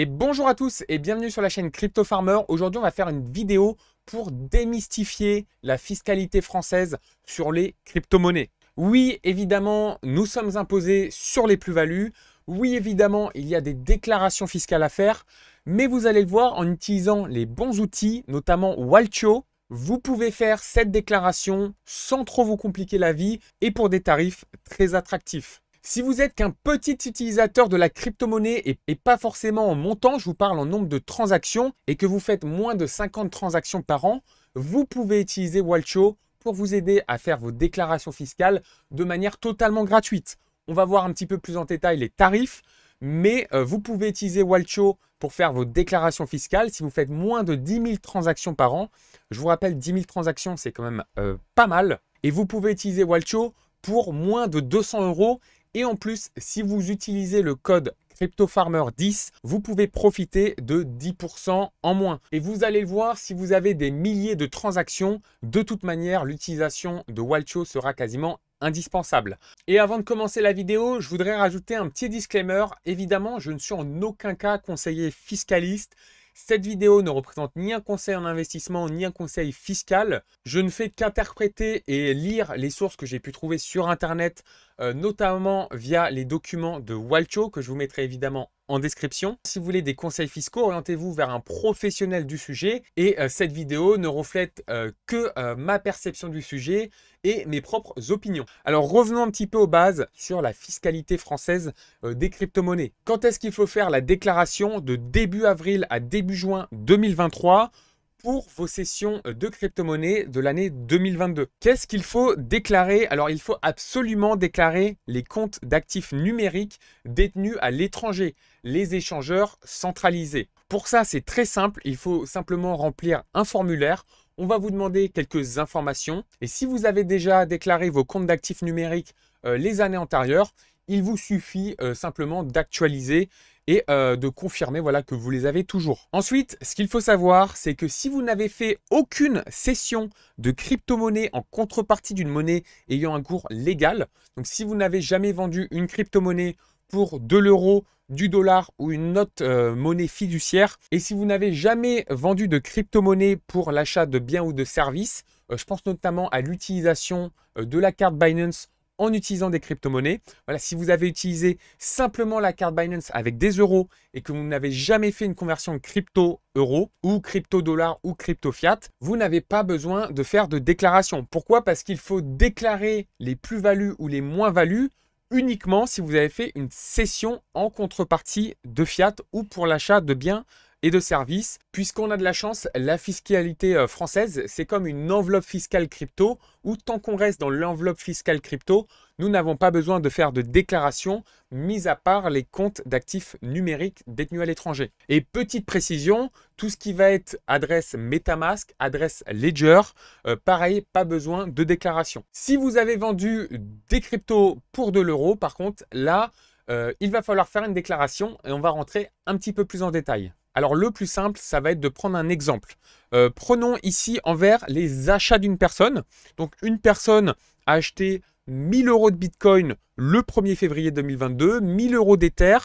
Et bonjour à tous et bienvenue sur la chaîne Crypto Farmer. Aujourd'hui, on va faire une vidéo pour démystifier la fiscalité française sur les crypto-monnaies. Oui, évidemment, nous sommes imposés sur les plus-values. Oui, évidemment, il y a des déclarations fiscales à faire. Mais vous allez le voir, en utilisant les bons outils, notamment Walcho, vous pouvez faire cette déclaration sans trop vous compliquer la vie et pour des tarifs très attractifs. Si vous êtes qu'un petit utilisateur de la crypto-monnaie et, pas forcément en montant, je vous parle en nombre de transactions, et que vous faites moins de 50 transactions par an, vous pouvez utiliser Walcho pour vous aider à faire vos déclarations fiscales de manière totalement gratuite. On va voir un petit peu plus en détail les tarifs, mais euh, vous pouvez utiliser Walcho pour faire vos déclarations fiscales si vous faites moins de 10 000 transactions par an. Je vous rappelle, 10 000 transactions, c'est quand même euh, pas mal. Et vous pouvez utiliser Walcho pour moins de 200 euros et en plus, si vous utilisez le code CryptoFarmer 10, vous pouvez profiter de 10% en moins. Et vous allez le voir, si vous avez des milliers de transactions, de toute manière, l'utilisation de Walcho sera quasiment indispensable. Et avant de commencer la vidéo, je voudrais rajouter un petit disclaimer. Évidemment, je ne suis en aucun cas conseiller fiscaliste cette vidéo ne représente ni un conseil en investissement, ni un conseil fiscal. Je ne fais qu'interpréter et lire les sources que j'ai pu trouver sur Internet, euh, notamment via les documents de Walcho, que je vous mettrai évidemment en description. Si vous voulez des conseils fiscaux, orientez-vous vers un professionnel du sujet et euh, cette vidéo ne reflète euh, que euh, ma perception du sujet et mes propres opinions. Alors revenons un petit peu aux bases sur la fiscalité française des crypto-monnaies. Quand est-ce qu'il faut faire la déclaration de début avril à début juin 2023 pour vos sessions euh, de crypto-monnaie de l'année 2022. Qu'est-ce qu'il faut déclarer Alors, il faut absolument déclarer les comptes d'actifs numériques détenus à l'étranger, les échangeurs centralisés. Pour ça, c'est très simple. Il faut simplement remplir un formulaire. On va vous demander quelques informations. Et si vous avez déjà déclaré vos comptes d'actifs numériques euh, les années antérieures, il vous suffit euh, simplement d'actualiser et euh, de confirmer voilà, que vous les avez toujours. Ensuite, ce qu'il faut savoir, c'est que si vous n'avez fait aucune session de crypto-monnaie en contrepartie d'une monnaie ayant un cours légal, donc si vous n'avez jamais vendu une crypto-monnaie pour de l'euro, du dollar ou une autre euh, monnaie fiduciaire, et si vous n'avez jamais vendu de crypto-monnaie pour l'achat de biens ou de services, je pense notamment à l'utilisation de la carte Binance en utilisant des crypto-monnaies. Voilà, si vous avez utilisé simplement la carte Binance avec des euros et que vous n'avez jamais fait une conversion crypto-euro ou crypto-dollar ou crypto-fiat, vous n'avez pas besoin de faire de déclaration. Pourquoi Parce qu'il faut déclarer les plus-values ou les moins-values uniquement si vous avez fait une cession en contrepartie de fiat ou pour l'achat de biens et de services. Puisqu'on a de la chance, la fiscalité euh, française, c'est comme une enveloppe fiscale crypto, où tant qu'on reste dans l'enveloppe fiscale crypto, nous n'avons pas besoin de faire de déclaration, mis à part les comptes d'actifs numériques détenus à l'étranger. Et petite précision, tout ce qui va être adresse Metamask, adresse Ledger, euh, pareil, pas besoin de déclaration. Si vous avez vendu des cryptos pour de l'euro, par contre, là, euh, il va falloir faire une déclaration et on va rentrer un petit peu plus en détail. Alors le plus simple, ça va être de prendre un exemple. Euh, prenons ici en vert les achats d'une personne. Donc une personne a acheté 1000 euros de Bitcoin le 1er février 2022, 1000 euros d'Ether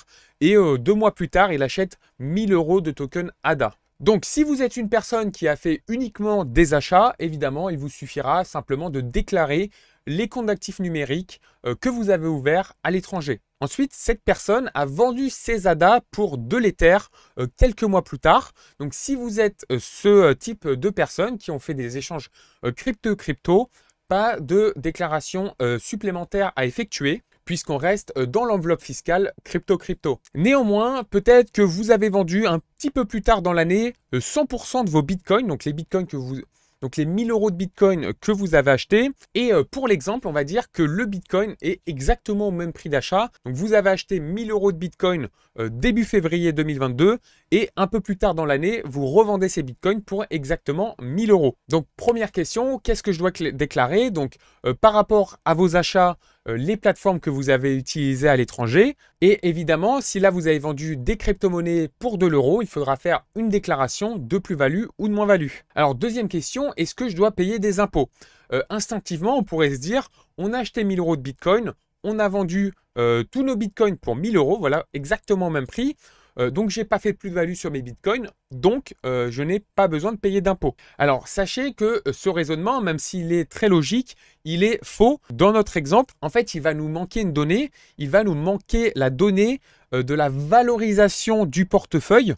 et euh, deux mois plus tard, il achète 1000 euros de token ADA. Donc si vous êtes une personne qui a fait uniquement des achats, évidemment, il vous suffira simplement de déclarer les comptes d'actifs numériques euh, que vous avez ouverts à l'étranger. Ensuite, cette personne a vendu ses ADA pour de l'Ether euh, quelques mois plus tard. Donc si vous êtes euh, ce type de personnes qui ont fait des échanges crypto-crypto, pas de déclaration supplémentaire à effectuer puisqu'on reste dans l'enveloppe fiscale crypto-crypto. Néanmoins, peut-être que vous avez vendu un petit peu plus tard dans l'année 100% de vos bitcoins, donc les bitcoins que vous donc les 1000 euros de Bitcoin euh, que vous avez acheté. Et euh, pour l'exemple, on va dire que le Bitcoin est exactement au même prix d'achat. Donc vous avez acheté 1000 euros de Bitcoin euh, début février 2022 et un peu plus tard dans l'année, vous revendez ces bitcoins pour exactement 1000 euros. Donc première question, qu'est-ce que je dois déclarer Donc euh, par rapport à vos achats, euh, les plateformes que vous avez utilisées à l'étranger. Et évidemment, si là vous avez vendu des crypto-monnaies pour de l'euro, il faudra faire une déclaration de plus-value ou de moins-value. Alors deuxième question, est-ce que je dois payer des impôts euh, Instinctivement, on pourrait se dire, on a acheté 1000 euros de bitcoin, on a vendu tous nos bitcoins pour 1000 euros, voilà exactement au même prix. Euh, donc, je n'ai pas fait plus de valeur value sur mes bitcoins. Donc, euh, je n'ai pas besoin de payer d'impôts. Alors, sachez que euh, ce raisonnement, même s'il est très logique, il est faux. Dans notre exemple, en fait, il va nous manquer une donnée. Il va nous manquer la donnée de la valorisation du portefeuille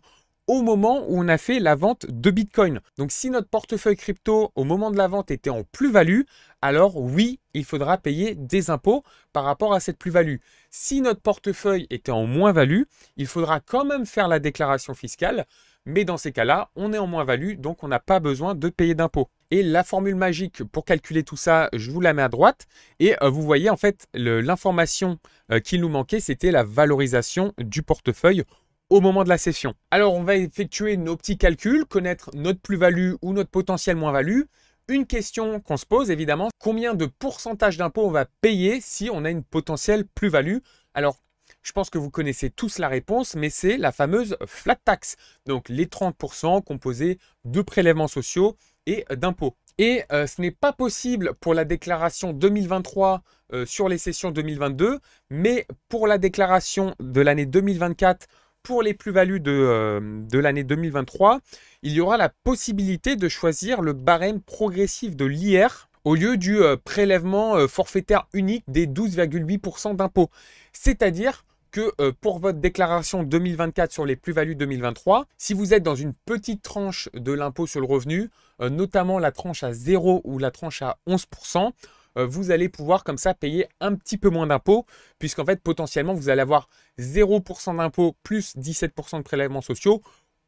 au moment où on a fait la vente de Bitcoin. Donc si notre portefeuille crypto au moment de la vente était en plus-value, alors oui, il faudra payer des impôts par rapport à cette plus-value. Si notre portefeuille était en moins-value, il faudra quand même faire la déclaration fiscale, mais dans ces cas-là, on est en moins-value, donc on n'a pas besoin de payer d'impôts. Et la formule magique pour calculer tout ça, je vous la mets à droite. Et euh, vous voyez, en fait, l'information euh, qui nous manquait, c'était la valorisation du portefeuille au moment de la session. Alors on va effectuer nos petits calculs, connaître notre plus-value ou notre potentiel moins-value. Une question qu'on se pose évidemment, combien de pourcentage d'impôt on va payer si on a une potentielle plus-value Alors je pense que vous connaissez tous la réponse, mais c'est la fameuse flat tax, donc les 30% composés de prélèvements sociaux et d'impôts. Et euh, ce n'est pas possible pour la déclaration 2023 euh, sur les sessions 2022, mais pour la déclaration de l'année 2024 pour les plus-values de, euh, l'année 2023, il y aura la possibilité de choisir le barème progressif de l'IR au lieu du euh, prélèvement euh, forfaitaire unique des 12,8% d'impôts. C'est-à-dire que pour votre déclaration 2024 sur les plus-values 2023, si vous êtes dans une petite tranche de l'impôt sur le revenu, notamment la tranche à 0 ou la tranche à 11%, euh, vous allez pouvoir comme ça payer un petit peu moins d'impôts, puisqu'en fait potentiellement vous allez avoir 0% d'impôts plus 17% de prélèvements sociaux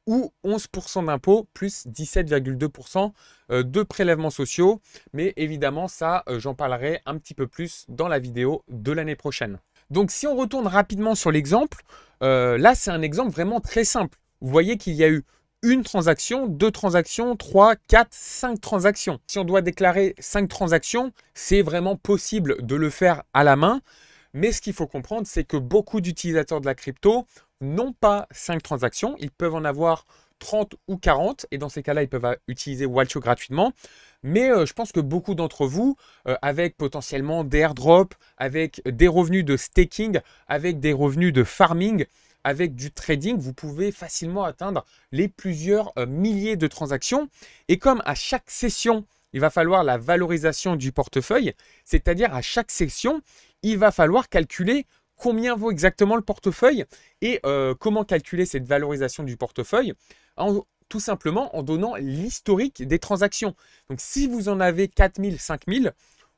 ou 11% d'impôts plus 17,2% euh, de prélèvements sociaux. Mais évidemment, ça, euh, j'en parlerai un petit peu plus dans la vidéo de l'année prochaine. Donc si on retourne rapidement sur l'exemple, là c'est un exemple vraiment très simple. Vous voyez qu'il y a eu une transaction, deux transactions, trois, quatre, cinq transactions. Si on doit déclarer cinq transactions, c'est vraiment possible de le faire à la main. Mais ce qu'il faut comprendre, c'est que beaucoup d'utilisateurs de la crypto n'ont pas cinq transactions. Ils peuvent en avoir 30 ou 40, et dans ces cas-là, ils peuvent utiliser Walcho gratuitement. Mais euh, je pense que beaucoup d'entre vous, euh, avec potentiellement des airdrops, avec des revenus de staking, avec des revenus de farming, avec du trading, vous pouvez facilement atteindre les plusieurs euh, milliers de transactions. Et comme à chaque session, il va falloir la valorisation du portefeuille, c'est-à-dire à chaque session, il va falloir calculer combien vaut exactement le portefeuille et euh, comment calculer cette valorisation du portefeuille. En, tout simplement en donnant l'historique des transactions. Donc si vous en avez 4000, 5000,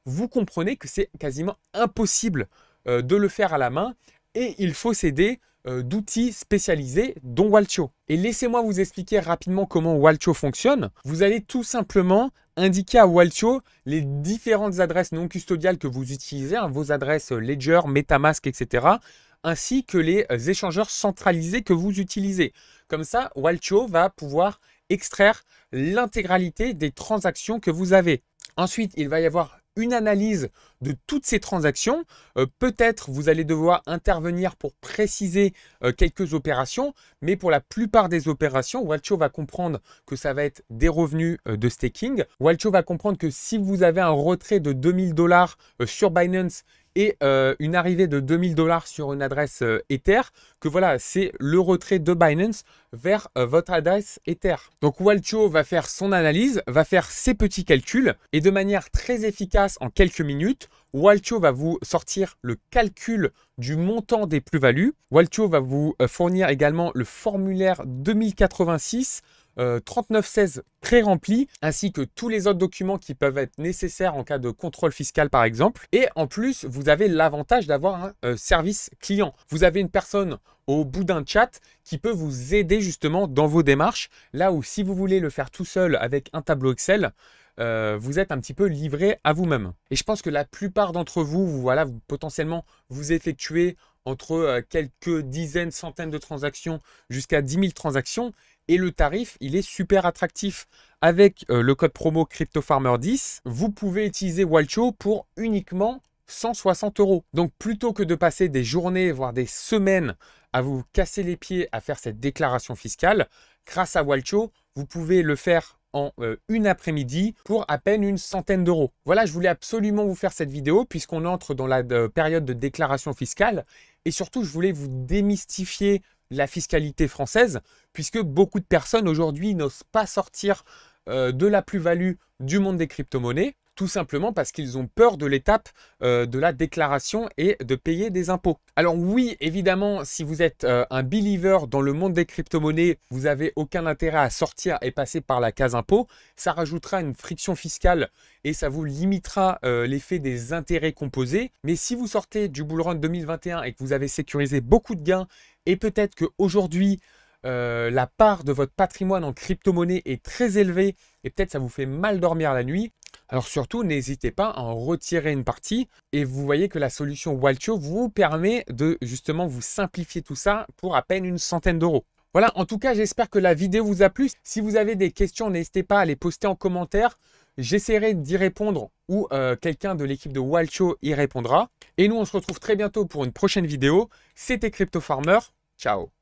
vous comprenez que c'est quasiment impossible euh, de le faire à la main et il faut s'aider euh, d'outils spécialisés, dont Waltio. Et laissez-moi vous expliquer rapidement comment Walcho fonctionne. Vous allez tout simplement indiquer à Waltio les différentes adresses non custodiales que vous utilisez, hein, vos adresses euh, Ledger, Metamask, etc., ainsi que les euh, échangeurs centralisés que vous utilisez. Comme ça, Walcho va pouvoir extraire l'intégralité des transactions que vous avez. Ensuite, il va y avoir une analyse de toutes ces transactions. Euh, peut-être vous allez devoir intervenir pour préciser euh, quelques opérations, mais pour la plupart des opérations, Walcho va comprendre que ça va être des revenus euh, de staking. Walcho va comprendre que si vous avez un retrait de 2000 dollars sur Binance et une arrivée de 2000 dollars sur une adresse Ether, que voilà, c'est le retrait de Binance vers votre adresse Ether. Donc Walcho va faire son analyse, va faire ses petits calculs et de manière très efficace en quelques minutes, Waltio va vous sortir le calcul du montant des plus-values. Waltio va vous euh, fournir également le formulaire 2086 3916 euh, très rempli, ainsi que tous les autres documents qui peuvent être nécessaires en cas de contrôle fiscal par exemple. Et en plus, vous avez l'avantage d'avoir un euh, service client. Vous avez une personne au bout d'un chat qui peut vous aider justement dans vos démarches, là où si vous voulez le faire tout seul avec un tableau Excel, euh, vous êtes un petit peu livré à vous-même. Et je pense que la plupart d'entre vous, vous, voilà, potentiellement, vous effectuez entre euh, quelques dizaines, centaines de transactions jusqu'à 10 000 transactions. Et le tarif, il est super attractif. Avec euh, le code promo CryptoFarmer10, vous pouvez utiliser Walcho pour uniquement 160 euros. Donc plutôt que de passer des journées, voire des semaines à vous casser les pieds à faire cette déclaration fiscale, grâce à Walcho, vous pouvez le faire en euh, une après-midi pour à peine une centaine d'euros. Voilà, je voulais absolument vous faire cette vidéo puisqu'on entre dans la euh, période de déclaration fiscale et surtout je voulais vous démystifier la fiscalité française puisque beaucoup de personnes aujourd'hui n'osent pas sortir euh, de la plus-value du monde des crypto-monnaies tout simplement parce qu'ils ont peur de l'étape euh, de la déclaration et de payer des impôts. Alors oui, évidemment, si vous êtes euh, un believer dans le monde des crypto-monnaies, vous n'avez aucun intérêt à sortir et passer par la case impôts. Ça rajoutera une friction fiscale et ça vous limitera euh, l'effet des intérêts composés. Mais si vous sortez du bull run 2021 et que vous avez sécurisé beaucoup de gains et peut-être qu'aujourd'hui, la part de votre patrimoine en crypto-monnaie est très élevée et peut-être ça vous fait mal dormir la nuit, alors surtout, n'hésitez pas à en retirer une partie et vous voyez que la solution Walcho vous permet de justement vous simplifier tout ça pour à peine une centaine d'euros. Voilà, en tout cas, j'espère que la vidéo vous a plu. Si vous avez des questions, n'hésitez pas à les poster en commentaire. J'essaierai d'y répondre ou euh, quelqu'un de l'équipe de Walcho y répondra. Et nous, on se retrouve très bientôt pour une prochaine vidéo. C'était Crypto Farmer. Ciao